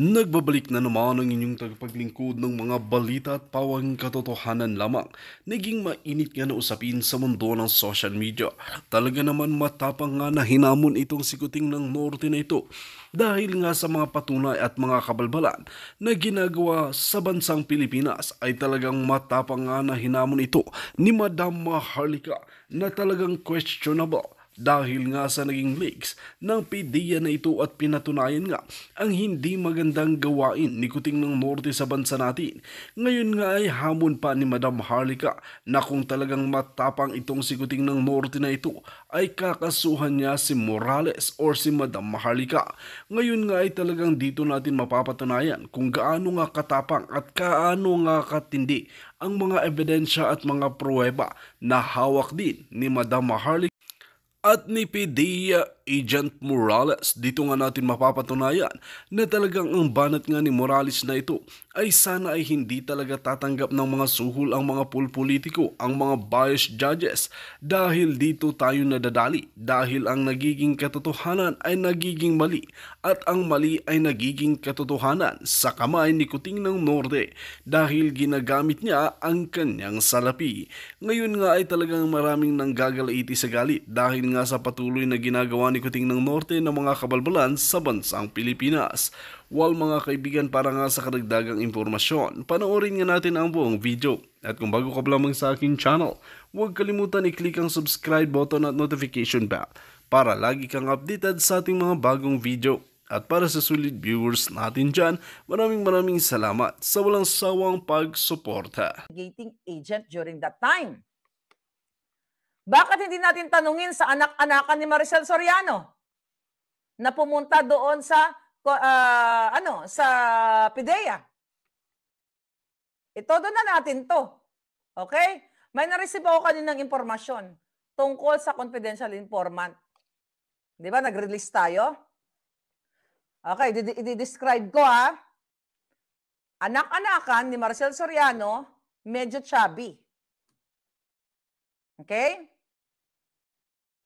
Nagbabalik na naman ang inyong tagapaglingkod ng mga balita at pawang katotohanan lamang. Naging mainit nga na usapin sa mundo ng social media. Talaga naman matapang nga na hinamon itong sikuting ng norte na ito dahil nga sa mga patunay at mga kabalbalan na ginagawa sa bansang Pilipinas ay talagang matapang nga na hinamon ito ni Madam Maharlika na talagang questionable dahil nga sa naging leaks ng PDEA na ito at pinatunayan nga ang hindi magandang gawain ni Kuting ng Norte sa bansa natin. Ngayon nga ay hamon pa ni Madam Harlika na kung talagang matapang itong si Kuting ng Norte na ito ay kakasuhan niya si Morales or si Madam Harlika. Ngayon nga ay talagang dito natin mapapatunayan kung gaano nga katapang at kaano nga katindi ang mga ebidensya at mga pruweba na hawak din ni Madam Harlika at ni Pidea Agent Morales. Dito nga natin mapapatunayan na talagang ang banat nga ni Morales na ito ay sana ay hindi talaga tatanggap ng mga suhol ang mga pool ang mga biased judges dahil dito tayo nadadali dahil ang nagiging katotohanan ay nagiging mali at ang mali ay nagiging katotohanan sa kamay ni Kuting ng Norte dahil ginagamit niya ang kanyang salapi. Ngayon nga ay talagang maraming nanggagalaiti sa galit dahil nga sa patuloy na ginagawa ni palikuting ng norte ng mga kabalbalan sa bansang Pilipinas. Well mga kaibigan para nga sa karagdagang impormasyon, panoorin nga natin ang buong video. At kung bago ka lamang sa akin channel, huwag kalimutan i-click ang subscribe button at notification bell para lagi kang updated sa ating mga bagong video. At para sa sulit viewers natin dyan, maraming maraming salamat sa walang sawang pagsuporta. Gating agent during that time. Bakit hindi natin tanungin sa anak-anakan ni Maricel Soriano na pumunta doon sa uh, ano sa PIDEA? Itodo na natin 'to. Okay? May na-receive ako kaninang impormasyon tungkol sa confidential informant. 'Di ba nag-release tayo? Okay, i-describe ko ha. Anak-anakan ni Marcel Soriano, medyo chubby. Okay?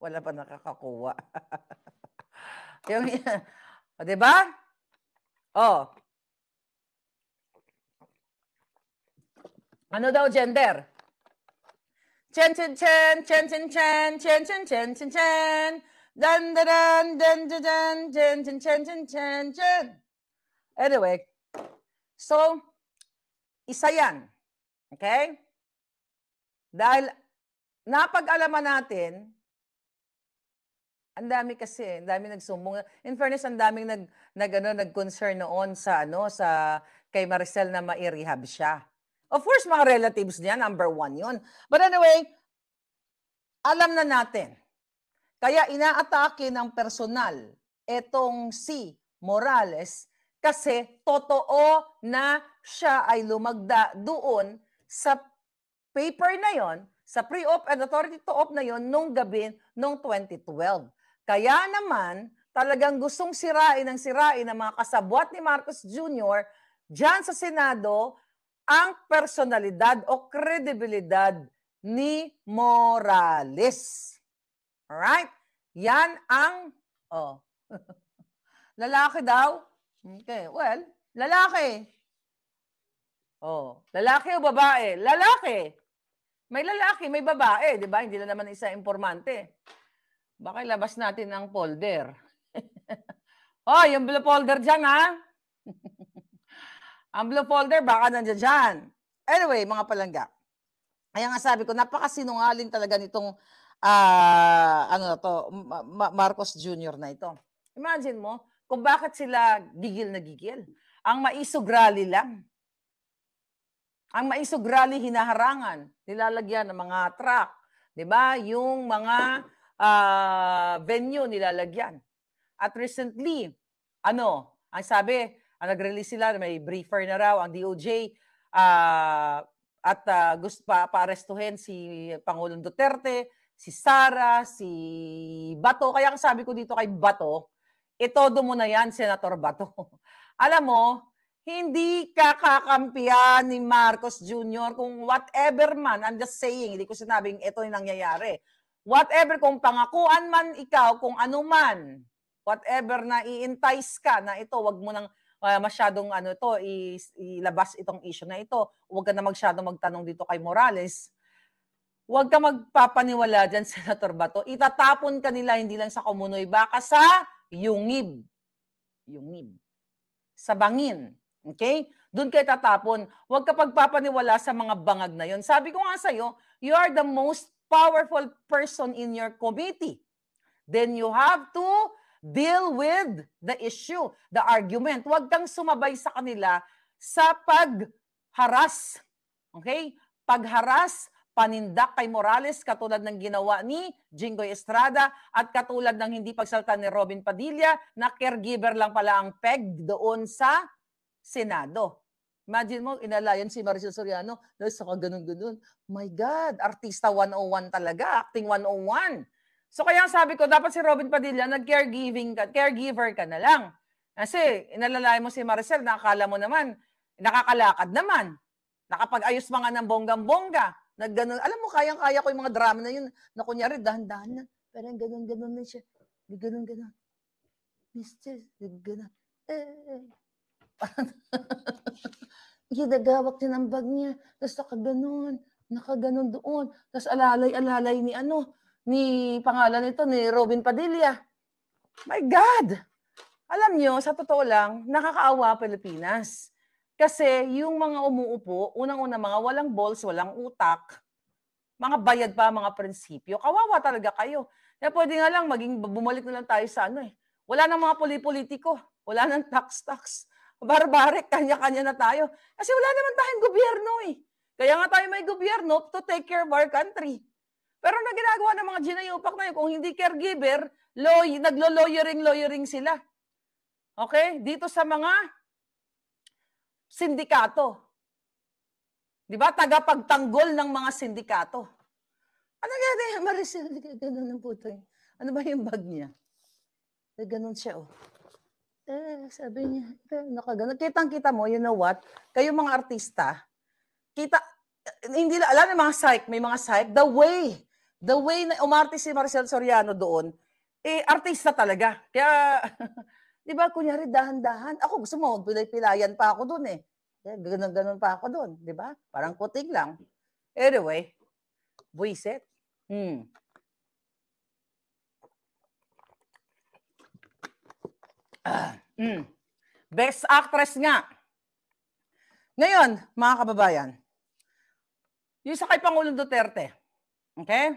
Wala pa nakakakuha. yung, o, diba? O. Ano daw gender? Chen chen chen chen chen chen chen chen chen chen chen dan dan dan dan dan chen chen chen chen chen chen Anyway, so isa yan. Okay? Dahil napag-alaman natin, ang dami kasi, ang dami nagsumbong. In fairness, ang daming nag, nag, ano, nag-concern noon sa, ano, sa kay Maricel na ma-rehab siya. Of course, mga relatives niya, number one yon. But anyway, alam na natin. Kaya inaatake ng personal etong si Morales kasi totoo na siya ay lumagda doon sa paper na yon sa pre-op and eh, authority to op na yon nung gabi nung 2012. Kaya naman, talagang gustong sirain ang sirain ng mga kasabwat ni Marcos Jr. dyan sa Senado ang personalidad o kredibilidad ni Morales. Alright? Yan ang, oh, lalaki daw? Okay, well, lalaki. Oh, lalaki o babae? Lalaki. May lalaki, may babae, di ba? Hindi na naman isa informante. Baka labas natin ang folder. oh, yung blue folder dyan, ha? ang blue folder, baka nandiyan dyan. Anyway, mga palangga. Kaya nga sabi ko, napakasinungaling talaga nitong uh, ano na to, Marcos Jr. na ito. Imagine mo, kung bakit sila gigil na gigil. Ang maiso grali lang. Ang maisog rally hinaharangan, nilalagyan ng mga truck, 'di ba? Yung mga uh, venue nilalagyan. At recently, ano, ang sabi, ang nag-release sila, may briefer na raw ang DOJ uh, ah, at uh, gusto pa paarestuhin si Pangulong Duterte, si Sara, si Bato. Kaya ang sabi ko dito kay Bato, itodo mo na yan, Senator Bato. Alam mo, hindi kakakampihan ni Marcos Jr. kung whatever man, I'm just saying, hindi ko sinabing ito yung nangyayari. Whatever, kung pangakuan man ikaw, kung ano man, whatever na i-entice ka na ito, wag mo nang uh, masyadong ano to, ilabas itong issue na ito. wag ka na masyadong magtanong dito kay Morales. Wag ka magpapaniwala dyan, Senator Bato. Itatapon ka nila hindi lang sa Komunoy, baka sa Yungib. Yungib. Sa Bangin Okay? Doon kayo tatapon. Huwag ka pagpapaniwala sa mga bangag na yon. Sabi ko nga sa'yo, you are the most powerful person in your committee. Then you have to deal with the issue, the argument. Huwag kang sumabay sa kanila sa pagharas. Okay? Pagharas, panindak kay Morales katulad ng ginawa ni Jingoy Estrada at katulad ng hindi pagsalta ni Robin Padilla na caregiver lang pala ang peg doon sa Senado. Imagine mo, inalayan si Maricel Soriano, Lois, ako ganun-ganun. My God, artista 101 talaga, acting 101. So kaya sabi ko, dapat si Robin Padilla, nag-caregiving ka, caregiver ka na lang. Kasi inalalayan mo si Maricel, nakakala mo naman, nakakalakad naman. Nakapag-ayos mga ng bonggang-bongga. Nagganon. Alam mo, kayang-kaya ko yung mga drama na yun. Na kunyari, dahan-dahan na. Pero ganun-ganun na siya. Ganun-ganun. Mister, ganun. Eh, eh. eh. ginagawak niya ng bag niya. Tapos nakaganon, nakaganon doon. Tapos alalay-alalay ni ano, ni pangalan nito, ni Robin Padilla. My God! Alam nyo, sa totoo lang, nakakaawa Pilipinas. Kasi yung mga umuupo, unang-una mga walang balls, walang utak, mga bayad pa mga prinsipyo, kawawa talaga kayo. Kaya pwede nga lang maging, bumalik na lang tayo sa ano eh. Wala nang mga politiko, wala nang tax-tax barbaric, kanya-kanya na tayo. Kasi wala naman tayong gobyerno eh. Kaya nga tayo may gobyerno to take care of our country. Pero na ginagawa ng mga ginayupak na yun, kung hindi caregiver, loy, naglo-lawyering-lawyering sila. Okay? Dito sa mga sindikato. Di ba? Tagapagtanggol ng mga sindikato. Ano nga, Maris, gano'n ang puto eh. Ano ba yung bag niya? Ganun siya, oh. Eh, sabi niya, nakagano. Kitang-kita mo, you know what? Kayo mga artista, kita, hindi na, alam yung mga psych, may mga psych, the way, the way na umarte si Marcel Soriano doon, eh, artista talaga. Kaya, di ba, kunyari, dahan-dahan. Ako, gusto mo, pilay-pilayan pa ako doon eh. ganun-ganun pa ako doon, di ba? Parang kuting lang. Anyway, buiset. Hmm. Uh, Best actress nga. Ngayon, mga kababayan, yung sa kay Pangulong Duterte, okay?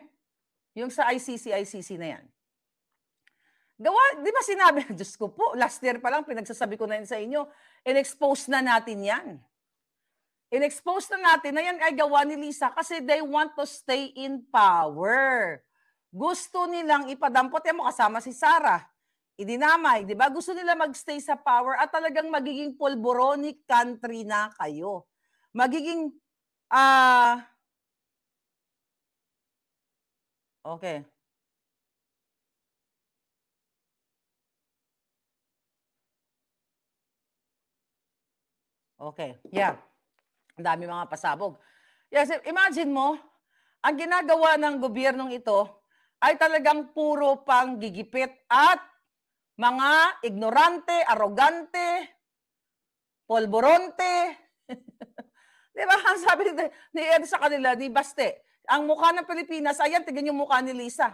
Yung sa ICC, ICC na yan. Gawa, di ba sinabi, Diyos ko po, last year pa lang, pinagsasabi ko na yan sa inyo, in-expose na natin yan. In-expose na natin na yan ay gawa ni Lisa kasi they want to stay in power. Gusto nilang ipadampot. Yan mo kasama si Sarah idinamay, di ba? Gusto nila magstay sa power at talagang magiging polboronic country na kayo. Magiging, ah, uh, okay. Okay, yeah. Ang dami mga pasabog. Yes, imagine mo, ang ginagawa ng gobyernong ito ay talagang puro pang gigipit at mga ignorante, arogante, polboronte. di ba? Ang sabi ni, ni Ed sa kanila, ni Baste, ang mukha ng Pilipinas, ayan, tignan yung mukha ni Lisa.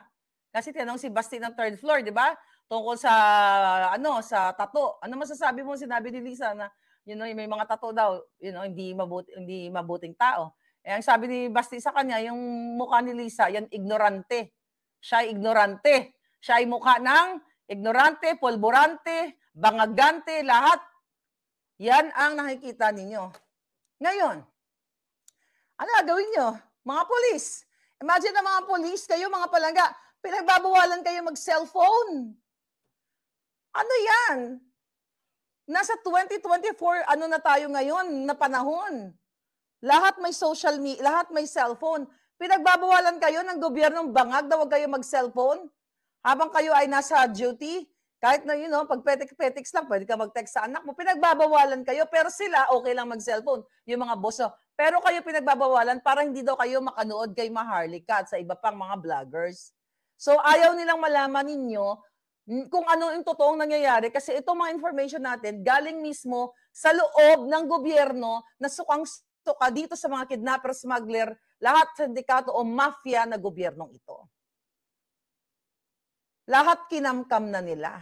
Kasi tinanong si Basti ng third floor, di ba? Tungkol sa, ano, sa tato. Ano masasabi mo sinabi ni Lisa na, you know, may mga tato daw, you know, hindi, mabuti, hindi mabuting tao. Eh, ang sabi ni Basti sa kanya, yung mukha ni Lisa, yan ignorante. Siya ay ignorante. Siya ay mukha ng ignorante, polborante, bangagante, lahat. Yan ang nakikita ninyo. Ngayon, ano gagawin nyo? Mga polis. Imagine na mga polis kayo, mga palangga, pinagbabawalan kayo mag-cellphone. Ano yan? Nasa 2024, ano na tayo ngayon na panahon? Lahat may social media, lahat may cellphone. Pinagbabawalan kayo ng gobyernong bangag na huwag kayo mag-cellphone? habang kayo ay nasa duty, kahit na, you know, pag petik-petiks lang, pwede ka mag-text sa anak mo. Pinagbabawalan kayo, pero sila, okay lang mag-cellphone. Yung mga boss, pero kayo pinagbabawalan para hindi daw kayo makanood kay Maharlika at sa iba pang mga vloggers. So, ayaw nilang malaman ninyo kung ano yung totoong nangyayari kasi itong mga information natin galing mismo sa loob ng gobyerno na sukang-suka dito sa mga kidnapper, smuggler, lahat sindikato o mafia na gobyernong ito. Lahat kinamkam na nila.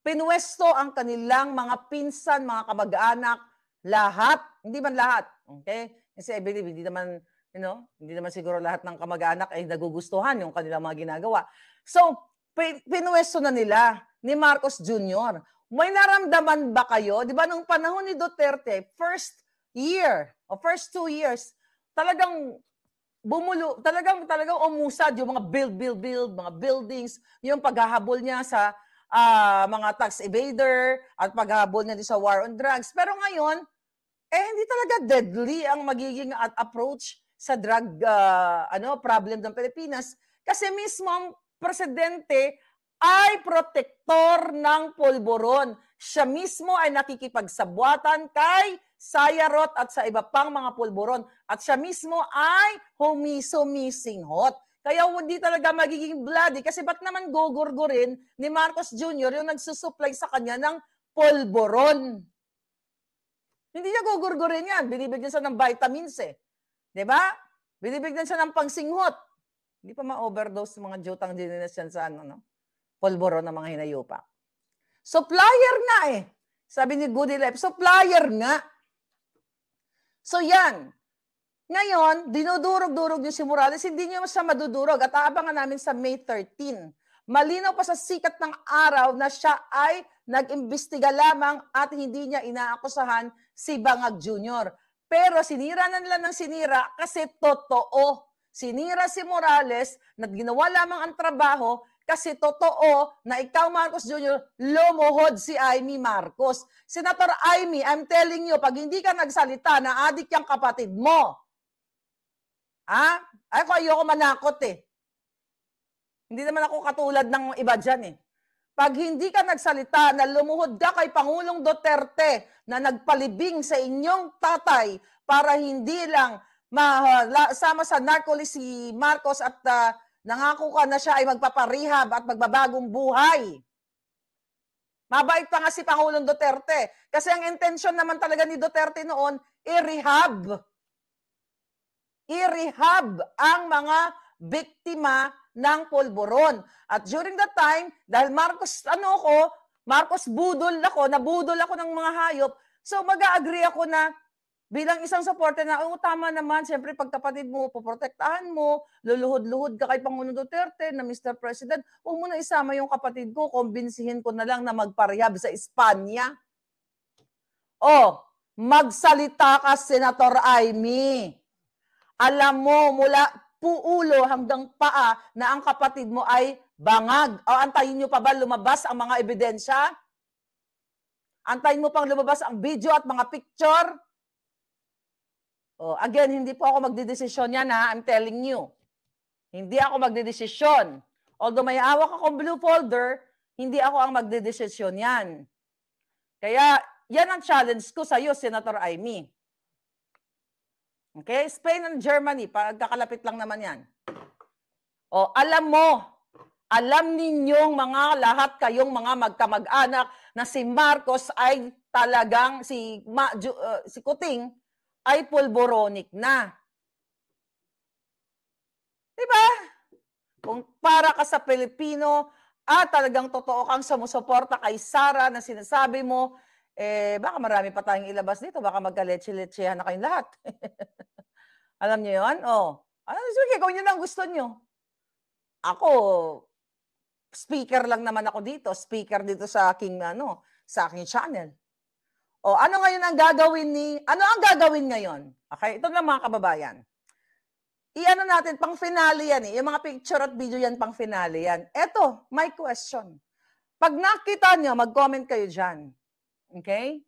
Pinwesto ang kanilang mga pinsan, mga kamag-anak, lahat, hindi man lahat, okay? Kasi I believe, hindi naman, you know, hindi naman siguro lahat ng kamag-anak ay nagugustuhan yung kanilang mga ginagawa. So, pinwesto na nila ni Marcos Jr. May naramdaman ba kayo? Di ba nung panahon ni Duterte, first year, o first two years, talagang bumulo, talagang, talagang umusad yung mga build, build, build, mga buildings, yung paghahabol niya sa uh, mga tax evader at paghahabol niya din sa war on drugs. Pero ngayon, eh hindi talaga deadly ang magiging at approach sa drug uh, ano problem ng Pilipinas kasi mismo ang presidente ay protektor ng polboron. Siya mismo ay nakikipagsabwatan kay sayarot at sa iba pang mga pulburon. At siya mismo ay humiso-misinghot. Kaya hindi talaga magiging bloody kasi ba't naman gogorgorin ni Marcos Jr. yung nagsusupply sa kanya ng polboron? Hindi niya gogorgorin yan. Binibigyan siya ng vitamins eh. ba? Diba? Binibigyan siya ng pangsinghot. Hindi pa ma-overdose mga jutang dininas yan sa ano, no? polboron ng mga hinayupa. Supplier nga eh. Sabi ni Goody Life, supplier nga. So yan. Ngayon, dinudurog-durog yung si Morales. Hindi niyo siya madudurog at aabangan namin sa May 13. Malinaw pa sa sikat ng araw na siya ay nag-imbestiga lamang at hindi niya inaakusahan si Bangag Jr. Pero sinira na nila ng sinira kasi totoo. Sinira si Morales na ginawa lamang ang trabaho kasi totoo na ikaw, Marcos Jr., lumuhod si Amy Marcos. Senator Amy, I'm telling you, pag hindi ka nagsalita na adik yung kapatid mo, ha? Ay Ako, ayoko manakot eh. Hindi naman ako katulad ng iba dyan eh. Pag hindi ka nagsalita na lumuhod ka kay Pangulong Duterte na nagpalibing sa inyong tatay para hindi lang sama sa narcolis si Marcos at uh, Nangako ka na siya ay magpaparehab at magbabagong buhay. Mabait pa nga si Pangulong Duterte. Kasi ang intention naman talaga ni Duterte noon, i-rehab. I-rehab ang mga biktima ng polboron. At during that time, dahil Marcos, ano ko, Marcos budol ako, nabudol ako ng mga hayop, so mag agree ako na bilang isang supporter na, oh, tama naman, siyempre pagkapatid mo, poprotektahan mo, luluhod-luhod ka kay Pangulo Duterte na Mr. President, huwag mo na isama yung kapatid ko, kumbinsihin ko na lang na magparehab sa Espanya. Oh, magsalita ka, Senator Aimee. Alam mo, mula puulo hanggang paa na ang kapatid mo ay bangag. O antayin nyo pa ba lumabas ang mga ebidensya? Antayin mo pang lumabas ang video at mga picture? Oh, again, hindi po ako magdedesisyon yan ha. I'm telling you. Hindi ako magdedesisyon. Although may awak akong blue folder, hindi ako ang magdedesisyon yan. Kaya yan ang challenge ko sa iyo, Senator Amy. Okay? Spain and Germany, pagkakalapit lang naman yan. Oh, alam mo, alam ninyong mga lahat kayong mga magkamag-anak na si Marcos ay talagang si Ma, Ju, uh, si Kuting ay pulboronic na. Diba? Kung para ka sa Pilipino at ah, talagang totoo kang sumusuporta kay Sara na sinasabi mo, eh baka marami pa tayong ilabas dito, baka magka magkaletsi-letsihan na kayong lahat. Alam niyo yon? Oh. Ano, sige, kung niyo ang gusto niyo. Ako, speaker lang naman ako dito. Speaker dito sa aking, ano, sa aking channel. O ano ngayon ang gagawin ni ano ang gagawin ngayon? Okay, ito na mga kababayan. Iano natin pang finale yan eh. Yung mga picture at video yan pang finale yan. Eto, my question. Pag nakita niyo, mag-comment kayo diyan. Okay?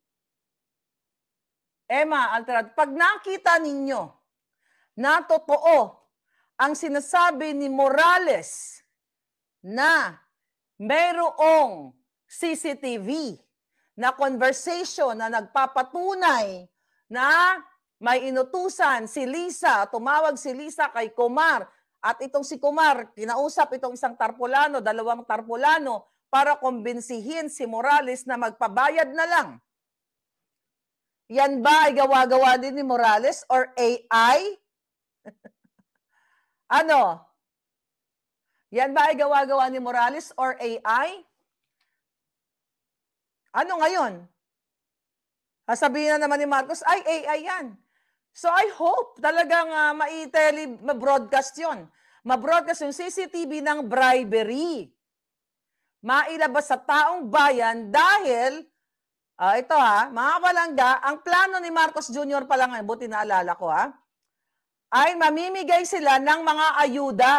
Emma Alterad, pag nakita ninyo na totoo ang sinasabi ni Morales na mayroong CCTV na conversation na nagpapatunay na may inutusan si Lisa, tumawag si Lisa kay Kumar. At itong si Kumar, kinausap itong isang tarpulano, dalawang tarpulano, para kumbinsihin si Morales na magpabayad na lang. Yan ba ay gawa-gawa din ni Morales or AI? ano? Yan ba ay gawa-gawa ni Morales or AI? Ano ngayon? Sabihin na naman ni Marcos, ay AI yan. So I hope talagang uh, ah, maitele, mabroadcast yon. Mabroadcast yung CCTV ng bribery. Mailabas sa taong bayan dahil, uh, ito ha, mga palangga, ang plano ni Marcos Jr. pa lang, buti naalala ko ha, ay mamimigay sila ng mga ayuda.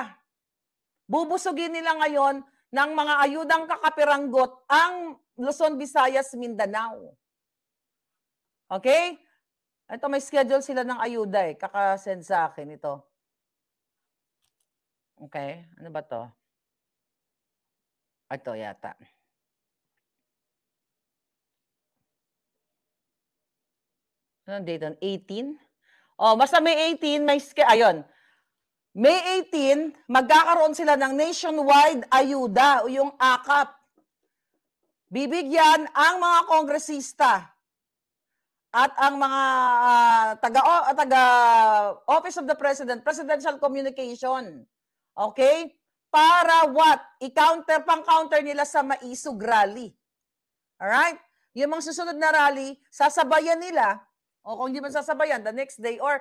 Bubusugin nila ngayon ng mga ayudang kakapiranggot ang Luzon, Visayas, Mindanao. Okay? Ito, may schedule sila ng ayuda eh. Kakasend sa akin ito. Okay. Ano ba to? Ito yata. Ano date on? 18? Oh, basta may 18, may schedule. Ayun. May 18, magkakaroon sila ng nationwide ayuda o yung AKAP. Bibigyan ang mga kongresista at ang mga uh, taga o, ah, taga Office of the President, Presidential Communication. Okay? Para what? I-counter pang counter nila sa maisog rally. All right? Yung mga susunod na rally, sasabayan nila o kung hindi man sasabayan the next day or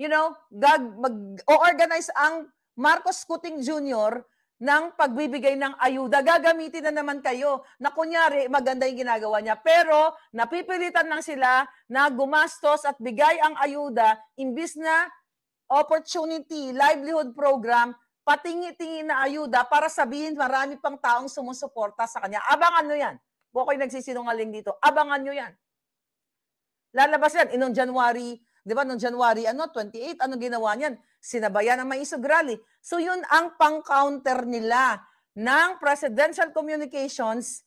you know, gag mag-organize ang Marcos Cuting Jr. ng pagbibigay ng ayuda. Gagamitin na naman kayo na kunyari maganda yung ginagawa niya. Pero napipilitan lang sila na gumastos at bigay ang ayuda imbis na opportunity, livelihood program, patingi-tingi na ayuda para sabihin marami pang taong sumusuporta sa kanya. Abangan nyo yan. Bukoy nagsisinungaling dito. Abangan nyo yan. Lalabas yan. Inong January 'Di ba noong January ano 28 ano ginawa niyan? Sinabayan ng Maisog Rally. So 'yun ang pang-counter nila ng Presidential Communications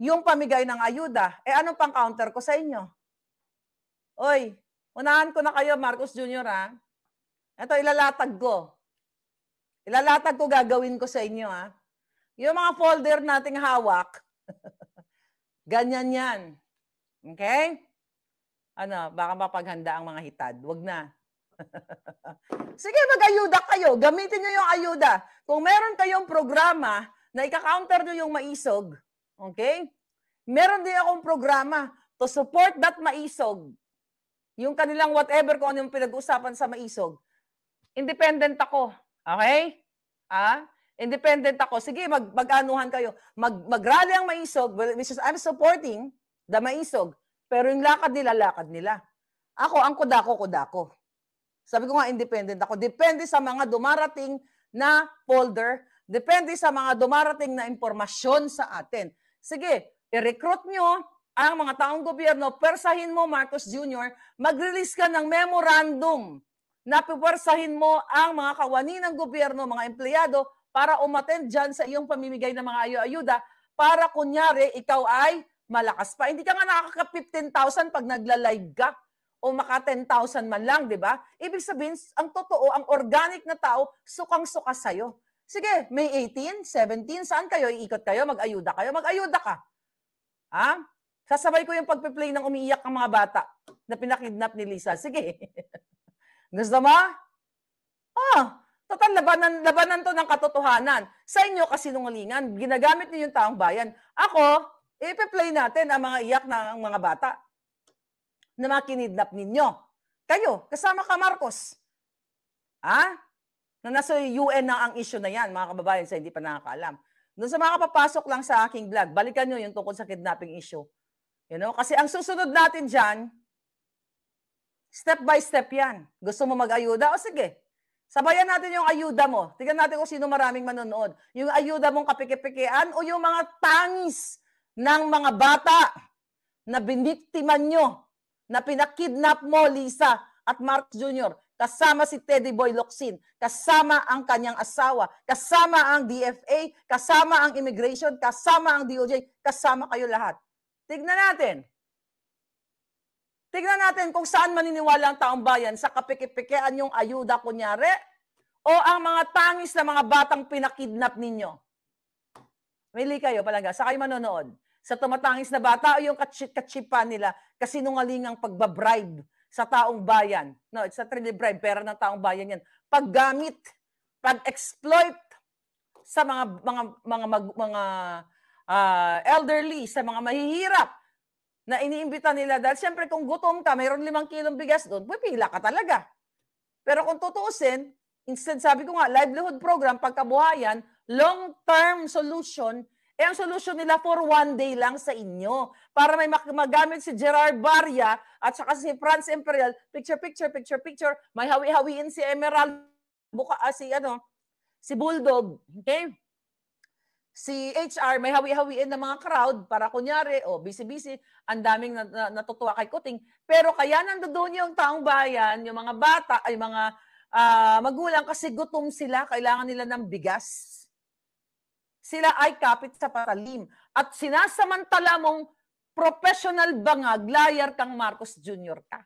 yung pamigay ng ayuda. Eh anong pang-counter ko sa inyo? Oy, unahan ko na kayo Marcos Jr. ha. Ito ilalatag ko. Ilalatag ko gagawin ko sa inyo ha. Yung mga folder nating hawak, ganyan yan. Okay? ano, baka mapaghanda ang mga hitad. Wag na. Sige, mag-ayuda kayo. Gamitin nyo yung ayuda. Kung meron kayong programa na ika-counter nyo yung maisog, okay? Meron din akong programa to support that maisog. Yung kanilang whatever kung ano yung pinag usapan sa maisog. Independent ako. Okay? Ah? Independent ako. Sige, mag, mag-anuhan kayo. Mag, mag ang maisog, which is I'm supporting the maisog. Pero yung lakad nila, lakad nila. Ako, ang kudako, kudako. Sabi ko nga, independent ako. Depende sa mga dumarating na folder, depende sa mga dumarating na impormasyon sa atin. Sige, i-recruit nyo ang mga taong gobyerno, persahin mo, Marcos Jr., mag-release ka ng memorandum na pipwersahin mo ang mga kawani ng gobyerno, mga empleyado, para umattend dyan sa iyong pamimigay ng mga ayo-ayuda para kunyari ikaw ay malakas pa. Hindi ka nga nakaka-15,000 pag nagla-live ka o maka 10,000 man lang, di ba? Ibig sabihin, ang totoo, ang organic na tao, sukang-suka sa'yo. Sige, May 18, 17, saan kayo? Iikot kayo, mag-ayuda kayo, mag-ayuda ka. Ha? Sasabay ko yung pagpe-play ng umiiyak ang mga bata na pinakidnap ni Lisa. Sige. Gusto mo? Oh, total labanan, labanan to ng katotohanan. Sa inyo, kasinungalingan, ginagamit niyo yung taong bayan. Ako, Ipe-play natin ang mga iyak ng mga bata na mga ninyo. Kayo, kasama ka Marcos. Ha? Na nasa UN na ang issue na yan, mga kababayan, sa hindi pa nakakaalam. Doon sa mga kapapasok lang sa aking vlog, balikan nyo yung tungkol sa kidnapping issue. You know? Kasi ang susunod natin dyan, step by step yan. Gusto mo mag-ayuda? O sige, Sabayan natin yung ayuda mo. Tignan natin kung sino maraming manonood. Yung ayuda mong kapikipikean o yung mga tangis ng mga bata na biniktiman nyo, na pinakidnap mo, Lisa at Mark Jr., kasama si Teddy Boy Locsin, kasama ang kanyang asawa, kasama ang DFA, kasama ang immigration, kasama ang DOJ, kasama kayo lahat. Tignan natin. Tignan natin kung saan maniniwala ang taong bayan sa kapikipikean yung ayuda kunyari o ang mga tangis na mga batang pinakidnap ninyo. Mili kayo palangga. Sa kayo manonood sa tumatangis na bata o yung kachipa nila kasi nungalingang pagbabribe sa taong bayan. No, it's not really bribe, pera ng taong bayan yan. Paggamit, pag-exploit sa mga mga mga mag, mga uh, elderly, sa mga mahihirap na iniimbita nila. Dahil siyempre kung gutom ka, mayroon limang kilong bigas doon, pipila ka talaga. Pero kung tutuusin, instead sabi ko nga, livelihood program, pagkabuhayan, long-term solution eh, ang solusyon nila for one day lang sa inyo. Para may magamit si Gerard Barya at saka si Franz Imperial, picture, picture, picture, picture, may hawi-hawiin si Emerald, buka, ah, si ano, si Bulldog, okay? Si HR, may hawi-hawiin ng mga crowd para kunyari, o oh, busy-busy, ang daming natutuwa kay Kuting. Pero kaya nandoon yung taong bayan, yung mga bata, ay mga uh, magulang, kasi gutom sila, kailangan nila ng bigas sila ay kapit sa patalim. At sinasamantala mong professional bangag, liar kang Marcos Jr. ka.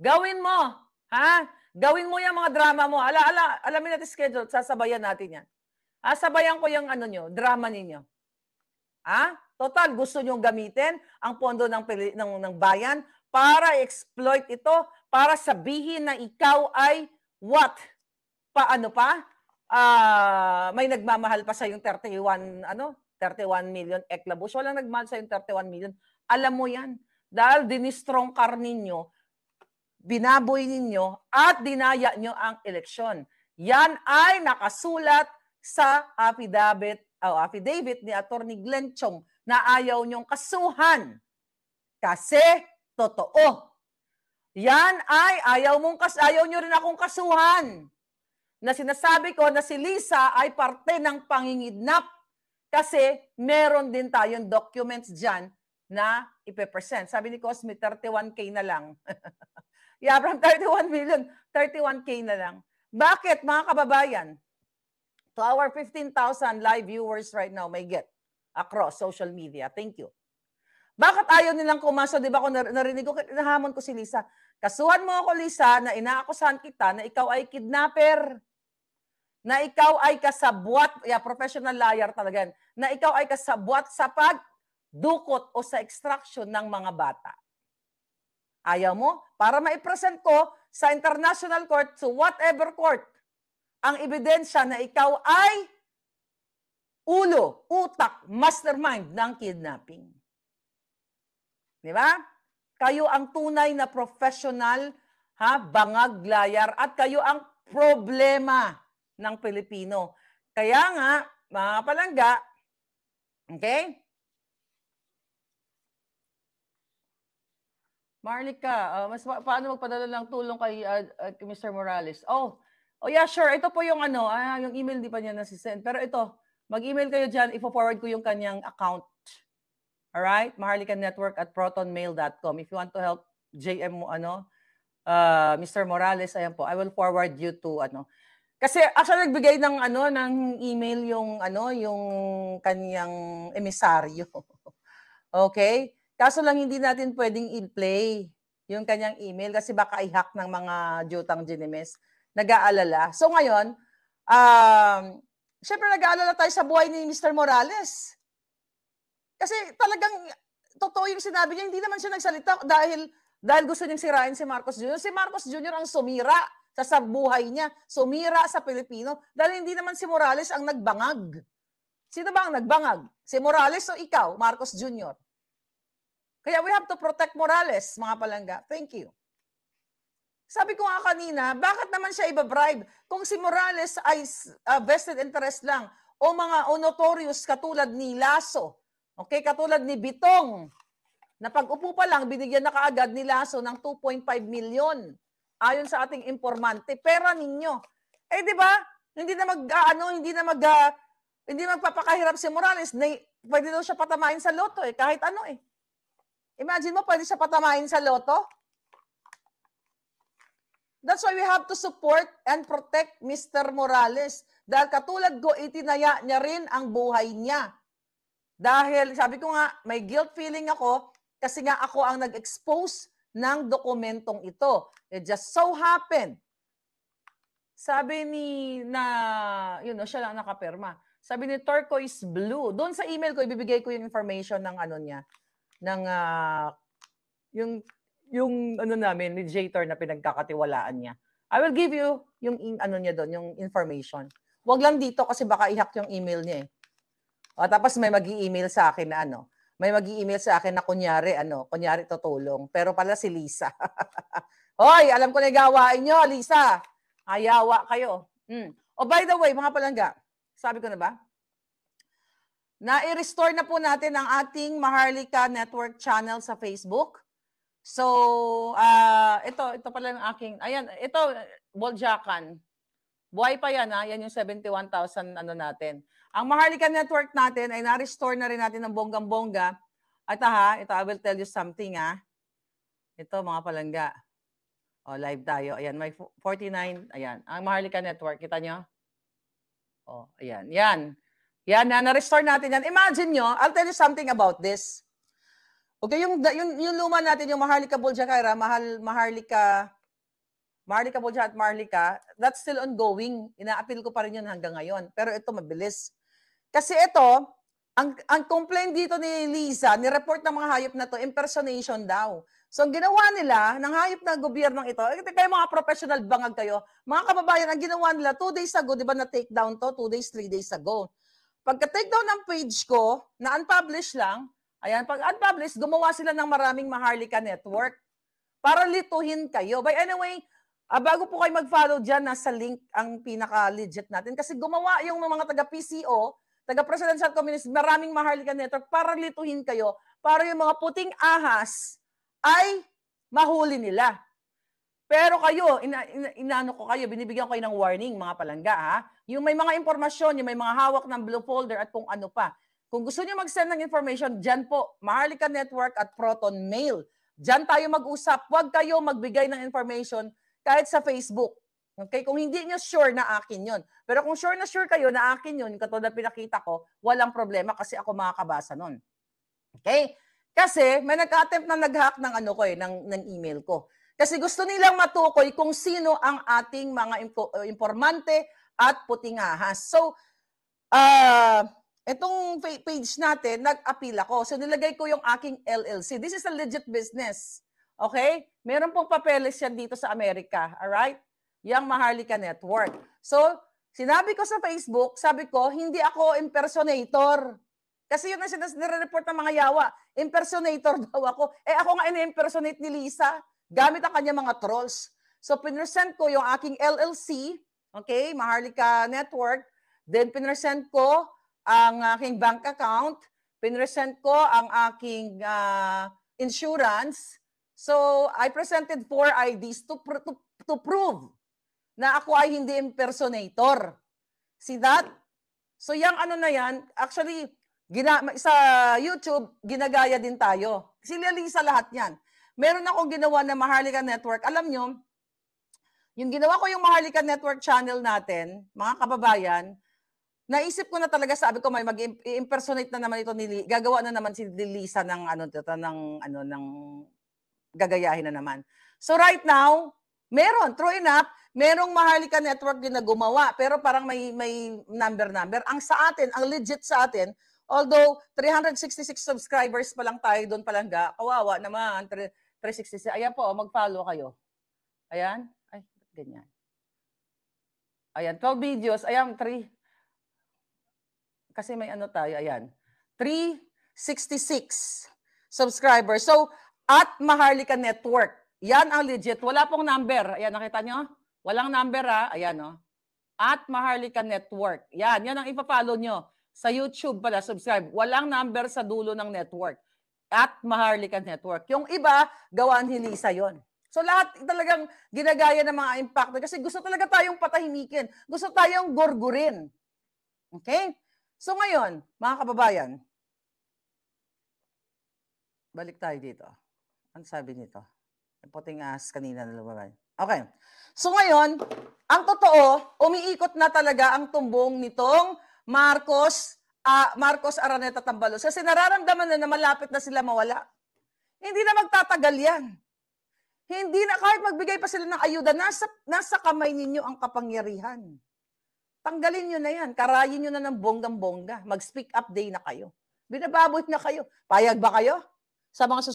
Gawin mo, ha? Gawin mo yung mga drama mo. Ala, ala, alamin natin schedule, sasabayan natin yan. Ha? Sabayan ko yung ano nyo, drama ninyo. Ha? Total, gusto nyong gamitin ang pondo ng, ng, ng bayan para exploit ito, para sabihin na ikaw ay what? Paano pa? Ano uh, may nagmamahal pa sa yung 31 ano 31 million eklabus walang nagmahal sa yung 31 million alam mo yan dahil dinistrong kar ninyo binaboy ninyo at dinaya nyo ang eleksyon yan ay nakasulat sa affidavit oh, affidavit ni attorney Glenn Chong na ayaw nyong kasuhan kasi totoo yan ay ayaw mong kas ayaw nyo rin akong kasuhan na sinasabi ko na si Lisa ay parte ng pangingidnap kasi meron din tayong documents dyan na ipepresent. Sabi ni Cosme, 31K na lang. yeah, from 31 million, 31K na lang. Bakit, mga kababayan? To our 15,000 live viewers right now may get across social media. Thank you. Bakit ayaw nilang kumasa? Di ba ko narinig ko, nahamon ko si Lisa. Kasuhan mo ako, Lisa, na inaakusahan kita na ikaw ay kidnapper na ikaw ay kasabwat, yeah, professional liar talaga yan, na ikaw ay kasabwat sa pagdukot o sa extraction ng mga bata. Ayaw mo? Para maipresent ko sa international court, to whatever court, ang ebidensya na ikaw ay ulo, utak, mastermind ng kidnapping. Di ba? Kayo ang tunay na professional, ha, bangag, liar, at kayo ang problema ng Pilipino. Kaya nga, mga palangga, okay? Marlica, uh, mas pa- paano magpadala ng tulong kay uh, uh, Mr. Morales? Oh, oh yeah, sure. Ito po yung ano, ah, yung email di pa niya nasisend. Pero ito, mag-email kayo dyan, ipo-forward ko yung kanyang account. Alright? Maharlika Network at protonmail.com. If you want to help JM, ano, uh, Mr. Morales, ayan po, I will forward you to, ano. Kasi actually nagbigay ng ano ng email yung ano yung kaniyang emisaryo. okay? Kaso lang hindi natin pwedeng i-play yung kaniyang email kasi baka i-hack ng mga Jotang ginimes. Nag-aalala. So ngayon, um, syempre nag-aalala tayo sa buhay ni Mr. Morales. Kasi talagang totoo yung sinabi niya, hindi naman siya nagsalita dahil dahil gusto niyang sirain si Marcos Jr. Si Marcos Jr. ang sumira sa sabuhay niya, sumira sa Pilipino dahil hindi naman si Morales ang nagbangag. Sino ba ang nagbangag? Si Morales o ikaw, Marcos Jr.? Kaya we have to protect Morales, mga palangga. Thank you. Sabi ko nga kanina, bakit naman siya iba-bribe kung si Morales ay ah, vested interest lang o mga o notorious katulad ni Lasso, okay, katulad ni Bitong, na pag-upo pa lang, binigyan na kaagad ni Lasso ng 2.5 million ayon sa ating impormante, pera ninyo. Eh di ba? Hindi na mag uh, ano, hindi na mag uh, hindi magpapakahirap si Morales, na, pwede daw siya patamain sa loto eh, kahit ano eh. Imagine mo, pwede siya patamain sa loto. That's why we have to support and protect Mr. Morales. Dahil katulad ko, itinaya niya rin ang buhay niya. Dahil sabi ko nga, may guilt feeling ako kasi nga ako ang nag-expose ng dokumentong ito. It just so happened. Sabi ni na, you know, siya lang nakapirma. Sabi ni Turquoise Blue. Doon sa email ko, ibibigay ko yung information ng ano niya, ng uh, yung yung ano namin ni Jator na pinagkakatiwalaan niya. I will give you yung in, ano niya doon, yung information. Huwag lang dito kasi baka ihack yung email niya eh. O, tapos may mag email sa akin na ano may mag email sa akin na kunyari, ano, kunyari tutulong. Pero pala si Lisa. Hoy, alam ko na yung gawain nyo, Lisa. Ayawa kayo. Mm. Oh, by the way, mga palangga, sabi ko na ba? Na-restore na po natin ang ating Maharlika Network channel sa Facebook. So, uh, ito, ito pala yung aking, ayan, ito, Boljakan. Buhay pa yan, ha? Yan yung 71,000 ano natin. Ang Maharlika Network natin ay na-restore na rin natin ng bonggang-bongga. At ha, ito, I will tell you something ha. Ah. Ito, mga palangga. O, oh, live tayo. Ayan, may 49. Ayan, ang Maharlika Network. Kita nyo? O, oh, ayan. Yan. Yan, na, na-restore natin yan. Imagine nyo, I'll tell you something about this. Okay, yung, yung, yung luma natin, yung Maharlika Buljacaira, Mahal, Maharlika, Maharlika Bulja at Maharlika, that's still ongoing. Ina-appeal ko pa rin yun hanggang ngayon. Pero ito, mabilis kasi ito, ang, ang complaint dito ni Lisa, ni report ng mga hayop na to, impersonation daw. So ang ginawa nila, ng hayop ng gobyernong ito, eh, kayo mga professional bangag kayo, mga kababayan, ang ginawa nila, two days ago, di ba na take down to, two days, three days ago. Pagka take down ng page ko, na unpublish lang, ayan, pag unpublished, gumawa sila ng maraming Maharlika Network para lituhin kayo. By anyway, Ah, bago po kayo mag-follow dyan, nasa link ang pinaka-legit natin. Kasi gumawa yung mga taga-PCO taga-presidential communist, maraming maharlika network para lituhin kayo, para yung mga puting ahas ay mahuli nila. Pero kayo, ina, ina, inano ko kayo, binibigyan ko kayo ng warning, mga palangga ha. Yung may mga impormasyon, yung may mga hawak ng blue folder at kung ano pa. Kung gusto niyo mag-send ng information, dyan po, Maharlika Network at Proton Mail. Dyan tayo mag-usap. Huwag kayo magbigay ng information kahit sa Facebook. Okay? Kung hindi nyo sure na akin yon. Pero kung sure na sure kayo na akin yon, katulad na pinakita ko, walang problema kasi ako makakabasa noon. Okay? Kasi may nag-attempt na nag-hack ng ano ko eh, ng, ng email ko. Kasi gusto nilang matukoy kung sino ang ating mga informante eh, at putingahas. So, uh, itong page natin, nag-appeal ako. So, nilagay ko yung aking LLC. This is a legit business. Okay? Meron pong papeles yan dito sa Amerika. Alright? yung Maharlika Network. So, sinabi ko sa Facebook, sabi ko, hindi ako impersonator. Kasi yun ang sinasin-report ng mga yawa. Impersonator daw ako. Eh ako nga ini-impersonate ni Lisa gamit ang kanya mga trolls. So pinresent ko yung aking LLC, okay, Maharlika Network. Then pinresent ko ang aking bank account. Pinresent ko ang aking uh, insurance. So I presented four IDs to, pr- to, to prove na ako ay hindi impersonator. See that? So yung ano na yan, actually, gina, sa YouTube, ginagaya din tayo. Sinali sa lahat yan. Meron akong ginawa na Maharlika Network. Alam nyo, yung ginawa ko yung Maharlika Network channel natin, mga kababayan, naisip ko na talaga, sabi ko, may mag-impersonate na naman ito, ni, gagawa na naman si Lisa ng, ano, tata, ng, ano, ng gagayahin na naman. So right now, meron, true enough, Merong Maharlika Network din na gumawa, pero parang may, may number-number. Ang sa atin, ang legit sa atin, although 366 subscribers pa lang tayo doon palangga, kawawa naman, 366. Ayan po, mag-follow kayo. Ayan. Ay, ganyan. Ayan, 12 videos. Ayan, 3. Kasi may ano tayo, ayan. 366 subscribers. So, at Maharlika Network. Yan ang legit. Wala pong number. Ayan, nakita nyo? Walang number ha. Ah. Ayan o. Oh. At Maharlika Network. Yan. Yan ang ipapalo nyo. Sa YouTube pala, subscribe. Walang number sa dulo ng network. At Maharlika Network. Yung iba, gawaan hilisa yon. So lahat talagang ginagaya ng mga impact. kasi gusto talaga tayong patahimikin. Gusto tayong gorgurin. Okay? So ngayon, mga kababayan, balik tayo dito. Ano sabi nito? Puting as kanina na lumaban. Okay. So ngayon, ang totoo, umiikot na talaga ang tumbong nitong Marcos uh, Marcos Araneta Tambalos kasi nararamdaman na na malapit na sila mawala. Hindi na magtatagal yan. Hindi na kahit magbigay pa sila ng ayuda, nasa, nasa kamay ninyo ang kapangyarihan. Tanggalin nyo na yan. Karayin nyo na ng bonggang-bongga. Mag-speak up day na kayo. Binababoy na kayo. Payag ba kayo? Sa mga